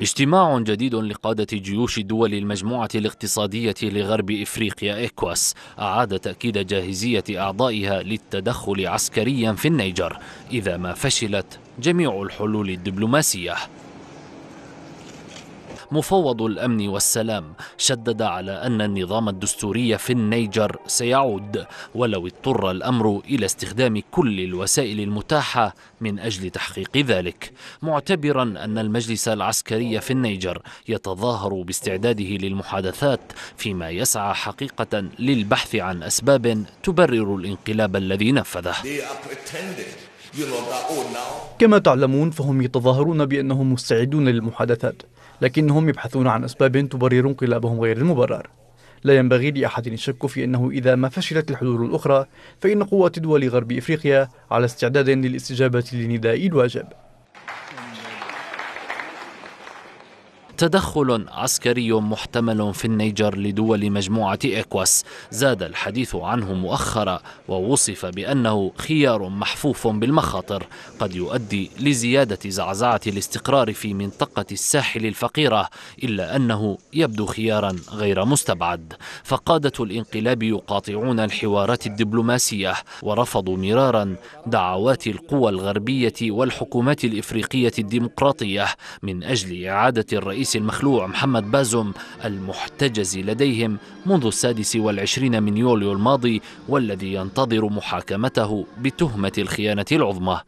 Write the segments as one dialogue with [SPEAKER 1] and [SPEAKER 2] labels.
[SPEAKER 1] اجتماع جديد لقادة جيوش دول المجموعة الاقتصادية لغرب إفريقيا إكواس أعاد تأكيد جاهزية أعضائها للتدخل عسكريا في النيجر إذا ما فشلت جميع الحلول الدبلوماسية مفوض الامن والسلام شدد على ان النظام الدستوري في النيجر سيعود ولو اضطر الامر الى استخدام كل الوسائل المتاحه من اجل تحقيق ذلك معتبرا ان المجلس العسكري في النيجر يتظاهر باستعداده للمحادثات فيما يسعى حقيقه للبحث عن اسباب تبرر الانقلاب الذي نفذه
[SPEAKER 2] كما تعلمون فهم يتظاهرون بأنهم مستعدون للمحادثات لكنهم يبحثون عن أسباب تبرر انقلابهم غير المبرر لا ينبغي لأحد الشك في أنه إذا ما فشلت الحلول الأخرى فإن قوات دول غرب إفريقيا على استعداد للاستجابة لنداء الواجب
[SPEAKER 1] تدخل عسكري محتمل في النيجر لدول مجموعة إكواس زاد الحديث عنه مؤخرا ووصف بأنه خيار محفوف بالمخاطر قد يؤدي لزيادة زعزعة الاستقرار في منطقة الساحل الفقيرة إلا أنه يبدو خيارا غير مستبعد فقادة الانقلاب يقاطعون الحوارات الدبلوماسية ورفضوا مرارا دعوات القوى الغربية والحكومات الإفريقية الديمقراطية من أجل إعادة الرئيس الرئيس المخلوع محمد بازوم المحتجز لديهم منذ السادس والعشرين من يوليو الماضي والذي ينتظر محاكمته بتهمة الخيانة العظمى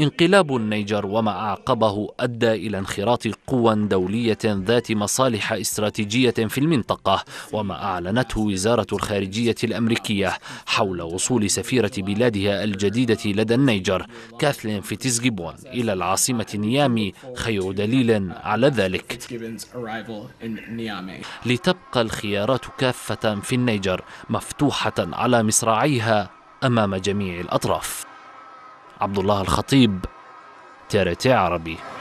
[SPEAKER 1] انقلاب النيجر وما أعقبه أدى إلى انخراط قوى دولية ذات مصالح استراتيجية في المنطقة وما أعلنته وزارة الخارجية الأمريكية حول وصول سفيرة بلادها الجديدة لدى النيجر كاثلين فيتزجيبون إلى العاصمة نيامي خير دليل على ذلك لتبقى الخيارات كافة في النيجر مفتوحة على مصراعيها أمام جميع الأطراف عبد الله الخطيب تارتي عربي